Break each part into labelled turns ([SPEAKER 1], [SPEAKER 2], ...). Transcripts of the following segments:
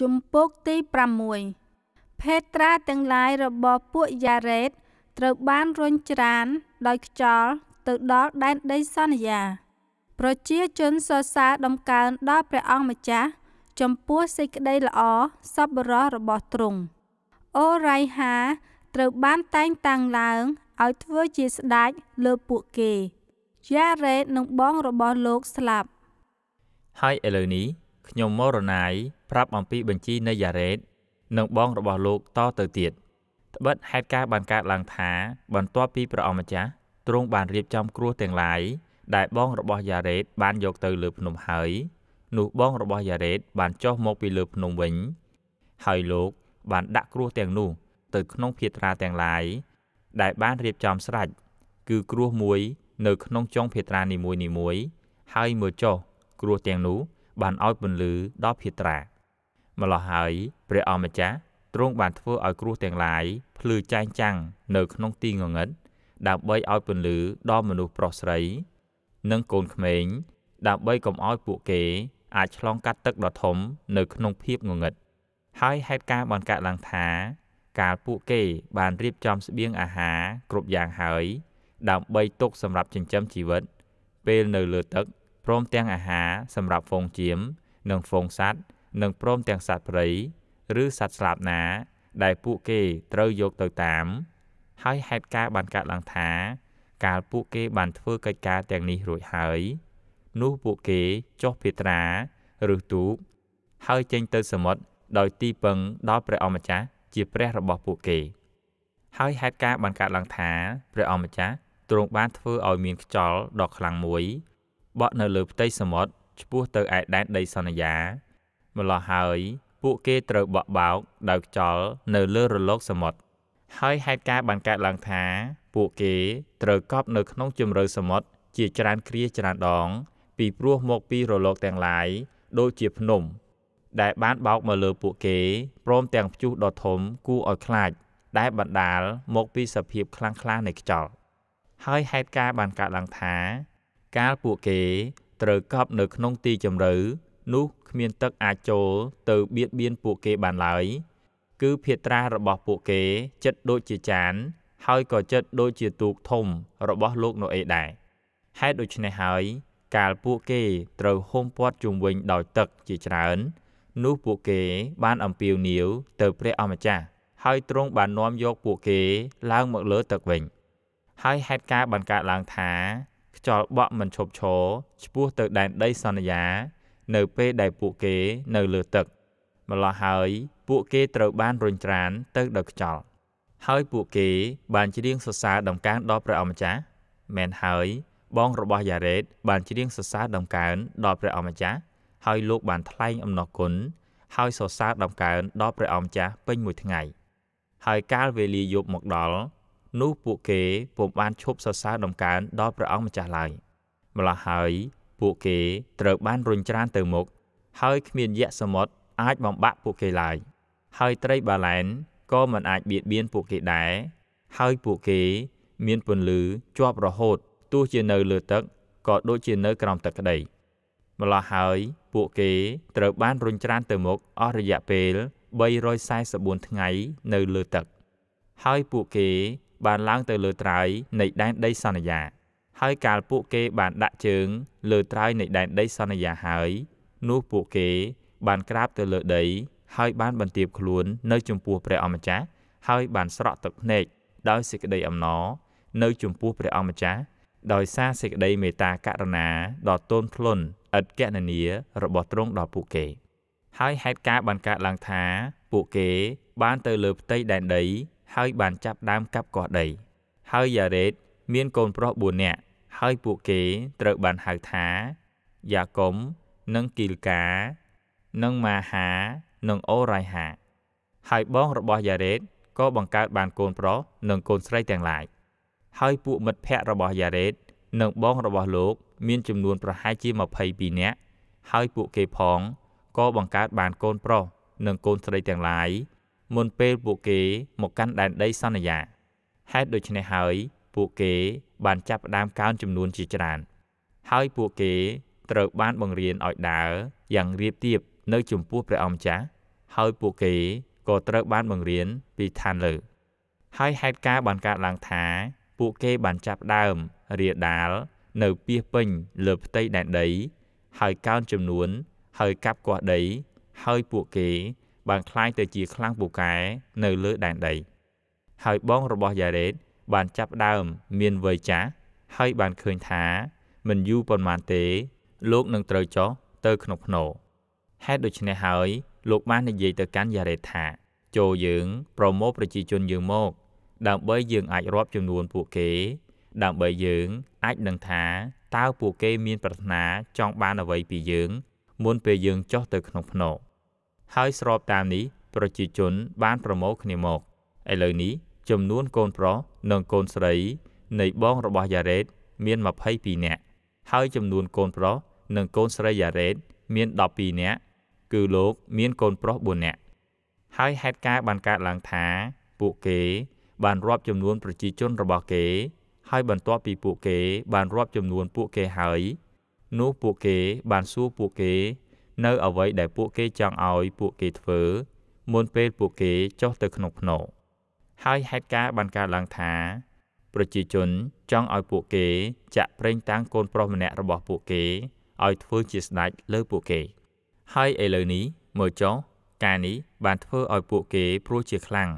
[SPEAKER 1] ជំពូកទី6ភេត្រាទាំងឡាយរបស់ពួកយ៉ារ៉េត ត្រូវបានរុញច្រានដោយខ្យល់ទៅដល់ដែនដីសន្យា ប្រជាជនសរសើរដំកើងដល់ព្រះអង្គម្ចាស់ចំពោះសេចក្តីល្អសប្បុរសរបស់ទ្រង់អូរ៉ៃហា ត្រូវបានតែងតាំងឡើងឲ្យធ្វើជាស្ដេចលើពួកគេយ៉ារ៉េតនិងបងរបស់លោកស្លាប់ហើយឥឡូវនេះខ្ញុំមរណាយប្រាប់អំពីបញ្ជីនៃយ៉ារ៉េតនិងបងរបស់លោកតទៅទៀតត្បិតហេតុការបានកើតឡើងថា បន្ទាប់ពីព្រះអង្គម្ចាស់ទ្រង់បានរៀបចំគ្រោះទាំងឡាយដែលបងរបស់យ៉ារ៉េតបានយកទៅលើភ្នំហើយនោះបងរបស់យ៉ារ៉េតបានចុះមកពីលើភ្នំវិញ ហើយលោកបានដាក់គ្រោះទាំងនោះទៅក្នុងភាត្រាទាំងឡាយដែលបានរៀបចំស្រេចគឺគ្រោះមួយនៅក្នុងចុងភាត្រានីមួយៗហើយមើលចុះគ្រោះទាំងនោះបានឲ្យពន្លឺដល់ភាត្រា។ម្ល៉ោះហើយព្រះអង្គម្ចាស់ទ្រង់បានធ្វើឲ្យគ្រោះទាំងឡាយភ្លឺចែងចាំងនៅក្នុងទីងងឹតដើម្បីឲ្យពន្លឺដល់មនុស្សប្រុសស្រីនិងកូនក្មេងដើម្បីកុំឲ្យពួកគេអាចឆ្លងកាត់ទឹកដ៏ធំនៅក្នុងភាពងងឹតហើយហេតុការបានកើតឡើងថាកាលពួកគេបានរៀបចំស្បៀងអាហារគ្រប់យ៉ាងហើយ ដើម្បីទុកសម្រាប់ចិញ្ចឹមជីវិតពេលនៅលើទឹកព្រមទាំងអាហារសម្រាប់ហ្វូងចៀមនិងហ្វូងសត្វនិងព្រមទាំងសត្វព្រៃឬសត្វស្លាបណាដែលពួកគេត្រូវយកទៅតាម ហើយហេតុការបានកើតឡើងថា កាលពួកគេ បានធ្វើកិច្ចការទាំងនេះរួចហើយនោះពួកគេចុះភេត្រា ឬទូកហើយចេញទៅសមុទ្រដោយទីពឹងដល់ព្រះអម្ចាស់ជាព្រះរបស់ពួកគេហើយហេតុការបានកើតឡើងថាព្រះអម្ចាស់ទ្រង់បានធ្វើឲ្យមានខ្យល់ដ៏ខ្លាំងមួយបក់នៅលើផ្ទៃសមុទ្រឆ្ពោះទៅឯដែនដីសន្យាម្ល៉ោះហើយ ពួកគេត្រូវបក់បោកដោយខ្យល់នៅលើរលកសមុទ្រហើយហេតុការណ៍បានកើតឡើងថាពួកគេត្រូវកប់នៅក្នុងជំរឿសមុទ្រជាច្រើនគ្រាច្រើនដង ពីព្រោះមកពីរលកទាំងឡាយដូចជាភ្នំដែលបានបោកមកលើពួកគេព្រមទាំងព្យុះដ៏ធំគួរឲ្យខ្លាច ដែលបណ្ដាលមកពីសភាពខ្លាំងក្លានៃខ្យល់ហើយហេតុការណ៍បានកើតឡើងថាកាលពួកគេត្រូវកប់នៅក្នុងទីជំរឿនោះគ្មានទឹកអាចចូល ទៅបៀតបៀនពួកគេបានឡើយ គឺភាត្រារបស់ពួកគេ ចិត្តដូចជាចាន ហើយក៏ចិត្តដូចជាទូកធំរបស់លោកណូអេដែរហេតុដូច្នេះហើយ កាលពួកគេត្រូវហុំព័ទ្ធជុំវិញដោយទឹកជាច្រើន នោះពួកគេ បានអំពាវនាវ ទៅ ព្រះអម្ចាស់ហើយទ្រង់បាននាំយកពួកគេឡើងមកលើ ទឹកវិញ ហើយហេតុការបានកើតឡើងថាខ្យល់បក់មិនឈប់ឈរឆ្ពោះទៅដែនដីសន្យានៅពេលដែលពួកគេនៅលើទឹកម្លោះហើយ ពួកគេត្រូវបានរញច្រានទៅដោយខ្យល់ហើយពួកគេបានច្រៀងសរសើរដំកើងដល់ព្រះអម្ចាស់មែនហើយ បងរបស់យ៉ារ៉េតបានច្រៀងសរសើរដំកើងដល់ព្រះអម្ចាស់ហើយលោកបានថ្លែងអំណរគុណហើយសរសើរដំកើងដល់ព្រះអម្ចាស់ពេញមួយថ្ងៃហើយកាលវេលាយប់មកដល់នោះពួកគេពុំបានឈប់សរសើរដំកើងដល់ព្រះអង្គម្ចាស់ឡើយម្ល៉េះហើយពួកគេត្រូវបានរុញច្រានទៅមុខហើយ គ្មានយក្សសមុទ្រអាចបំបាក់ពួកគេឡើយហើយត្រីបាឡែនក៏មិនអាចបៀតបៀនពួកគេដែរហើយពួកគេមានពន្លឺជាប់រហូតទោះជានៅ លើទឹកក៏ដូចជានៅក្រោមទឹកក្តីម្ល៉ោះហើយពួកគេ ត្រូវបានរុញច្រានទៅមុខអស់រយៈពេល344ថ្ងៃនៅលើទឹកហើយពួកគេ បានឡើងទៅលើត្រើយនៃដែនដីសន្យា។ហើយកាលពួកគេបានដាក់ជើង លើត្រើយនៃដែនដី សន្យាហើយនោះពួកគេ បានក្រាបទៅលើដី ហើយ បានបន្ទាបខ្លួននៅចំពោះព្រះអម្ចាស់ហើយ បានស្រក់ទឹកភ្នែកដោយសេចក្តីអំណរនៅចំពោះព្រះអម្ចាស់ដោយសារសេចក្តីមេត្តាករុណាដ៏ទន់ភ្លន់ឥតកណនារបស់ទ្រង់ដល់ពួកគេ ហើយហេតុការ បានកើតឡើងថាពួកគេ បានទៅលើផ្ទៃដែនដី ហើយ បានចាប់ដើមកាប់កោះដីហើយយ៉ារ៉េតមានកូនប្រុស4នាក់ហើយពួកគេត្រូវបានហៅថាយ៉ាកុំនិងគីលកានិងម៉ាហានិងអូរ៉ៃហា ហើយបង របស់យ៉ារ៉េតក៏បង្កើតបានកូនប្រុសនិងកូនស្រីទាំងឡាយហើយពួកមិត្តភ័ក្តិរបស់យ៉ារ៉េត និងបងរបស់លោក មានចំនួនប្រហែលជា22នាក់ហើយពួកគេផងក៏បង្កើត បានកូនប្រុសនិងកូនស្រីទាំងឡាយមុនពេលពួកគេមកកាន់ដែនដីសន្យាហេតុដូច្នេះហើយពួកគេ បានចាប់ផ្ដើមកើនចំនួនជាច្រើន ហើយពួកគេត្រូវបានបង្រៀនឲ្យដើរយ៉ាងរៀបទៀបនៅចំពោះព្រះអង្គម្ចាស់ហើយពួកគេក៏ត្រូវបានបង្រៀនពីឋានលើ ហើយហេតុការណ៍បានកើតឡើងថាពួកគេបានចាប់ដើមរាដាលនៅពីពេញលើផ្ទៃដែនដី ហើយកោនចំនួន ហើយកាប់គាស់ដីហើយពួកគេ បានคล้ายទៅជាខ្លាំងពូកែនៅលើដែនដី ហើយបងរបស់យ៉ារ៉េតបានចាប់ដើម មានវ័យចាស់ហើយ បានឃើញថា មិនយូរប៉ុន្មានទេលោកនឹងត្រូវចុះទៅក្នុងភ្នំហេតុដូច្នេះហើយលោកបាន និយាយទៅកាន់យ៉ារ៉េតថា ចូលយើង ប្រមូលប្រជាជនយើងមក ដើម្បីយើងអាចរាប់ចំនួនពួកគេ ដើម្បីយើង អាចនឹងថាតើពួកគេ មាន ប្រាថ្នាចង់បានអ្វីពីយើងមុនពេលយើងចុះទៅក្នុងភ្នំហើយស្របតាមនេះប្រជាជនបានប្រមូលគ្នាមកឥឡូវនេះចំនួនកូនប្រុសនិងកូនស្រី នៃបងរបស់យ៉ារ៉េតមាន22នាក់ហើយចំនួនកូនប្រុសនិងកូនស្រីយ៉ារ៉េត មាន12នាក់ គឺលោកមានកូនប្រុស4នាក់ហើយហេតុការណ៍បានកើតឡើងថាពួកគេ បានរាប់ចំនួនប្រជាជនរបស់គេហើយបន្ទាប់ពីពួកគេ បានរាប់ចំនួនពួកគេហើយនោះពួកគេបានសួរពួកគេ នៅអ្វីដែលពួកគេចង់ឲ្យពួកគេធ្វើមុនពេលពួកគេចុះទៅក្នុងភ្នំហើយហេតុការណ៍បានកើតឡើងថាប្រជាជនចង់ឲ្យពួកគេចាក់ប្រេងតាំងកូនប្រុសម្នាក់របស់ពួកគេឲ្យធ្វើជាស្ដេចលើពួកគេហើយឥឡូវនេះមើលចុះការនេះបានធ្វើឲ្យពួកគេព្រោះជាខ្លាំង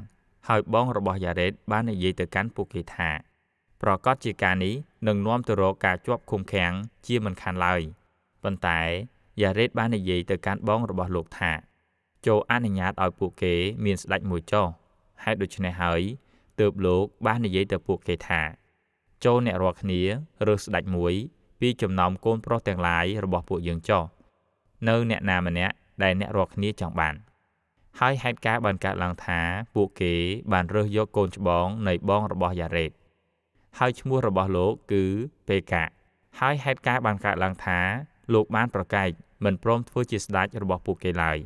[SPEAKER 1] ហើយបងរបស់យ៉ារ៉េតបាននិយាយទៅកាន់ពួកគេថា ប្រកាសជាការនេះនឹងនាំទៅរកការជាប់ឃុំឃាំងជាមិនខានឡើយប៉ុន្តែយ៉ារ៉េតបាននិយាយទៅកាន់បងរបស់លោកថាចូលអនុញ្ញាតឲ្យពួកគេមានស្ដេចមួយចុះហេតុដូច្នេះហើយទើបលោក បាននិយាយទៅពួកគេថា ចូលអ្នករាល់គ្នារើសស្ដេចមួយ ពីចំណោមកូនប្រុសទាំងឡាយរបស់ពួកយើងចោះនៅ អ្នកណាម្នាក់ដែលអ្នករាល់គ្នាចង់បាន ហើយហេតុការបានកើតឡើងថា ពួកគេ បានរើសយកកូនច្បងនៃបងរបស់យ៉ារ៉េបហើយឈ្មោះរបស់លោកគឺបេកាហើយហេតុការ បានកើតឡើងថាលោកបានប្រកែកមិនព្រមធ្វើជាស្ដេចរបស់ពួកគេឡើយ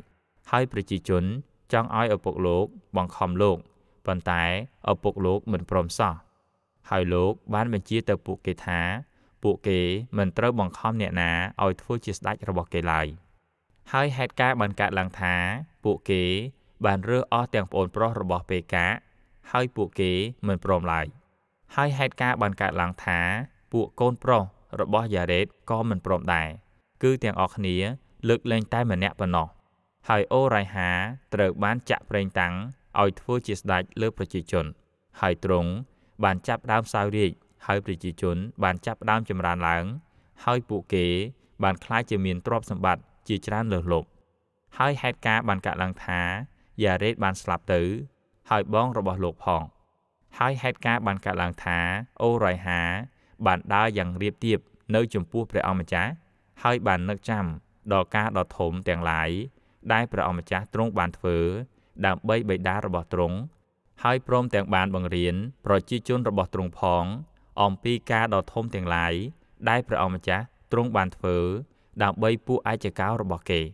[SPEAKER 1] ហើយប្រជាជនចង់ឲ្យឪពុកលោក បង្ខំលោក ប៉ុន្តែឪពុកលោកមិនព្រមសោះហើយលោក បានបញ្ជាទៅពួកគេថា ពួកគេមិនត្រូវបង្ខំអ្នកណាឲ្យធ្វើជាស្ដេចរបស់គេឡើយហើយហេតុការណ៍បានកើតឡើងថាពួកគេ បានរើសអស់ទាំងប្អូនប្រុសរបស់ពេកាហើយពួកគេមិនព្រមឡើយហើយហេតុការណ៍បានកើតឡើងថាពួកកូនប្រុសរបស់យ៉ារ៉េតក៏មិនព្រមដែរគឺទាំងអស់គ្នាលើកលែងតែម្នាក់ប៉ុណ្ណោះហើយអូរ៉ៃហាត្រូវបានចាក់ប្រេងតាំងឲ្យធ្វើជាស្ដេចលើប្រជាជន ហើយទ្រង់បានចាប់ដើមសាវរាជហើយប្រជាជន បានចាប់ដើមចម្រើនឡើង ហើយពួកគេ បានក្លាយជាមានទ្រព្យសម្បត្តិជាច្រើនលើសលប់ហើយហេតុការ បានកាត់ឡើងថាយ៉ារ៉េតបានស្លាប់ទៅ ហើយបងរបស់លោកផង ហើយហេតុការ បានកាត់ឡើងថាអូរ៉ៃហា បានដើរយ៉ាងរៀបទៀបនៅ ចំពោះព្រះអង្គម្ចាស់ហើយ បាននឹកចាំដល់ការដ៏ធំទាំងឡាយដែលព្រះអង្គម្ចាស់ទ្រង់បានធ្វើដើម្បីបិតារបស់ទ្រង់ហើយព្រមទាំង បាន បង្រៀនប្រជាជនរបស់ទ្រង់ផង អំពីការដ៏ធំទាំងឡាយដែលព្រះអង្គម្ចាស់ទ្រង់បានធ្វើដើម្បីពួកឯកចកោរបស់គេ។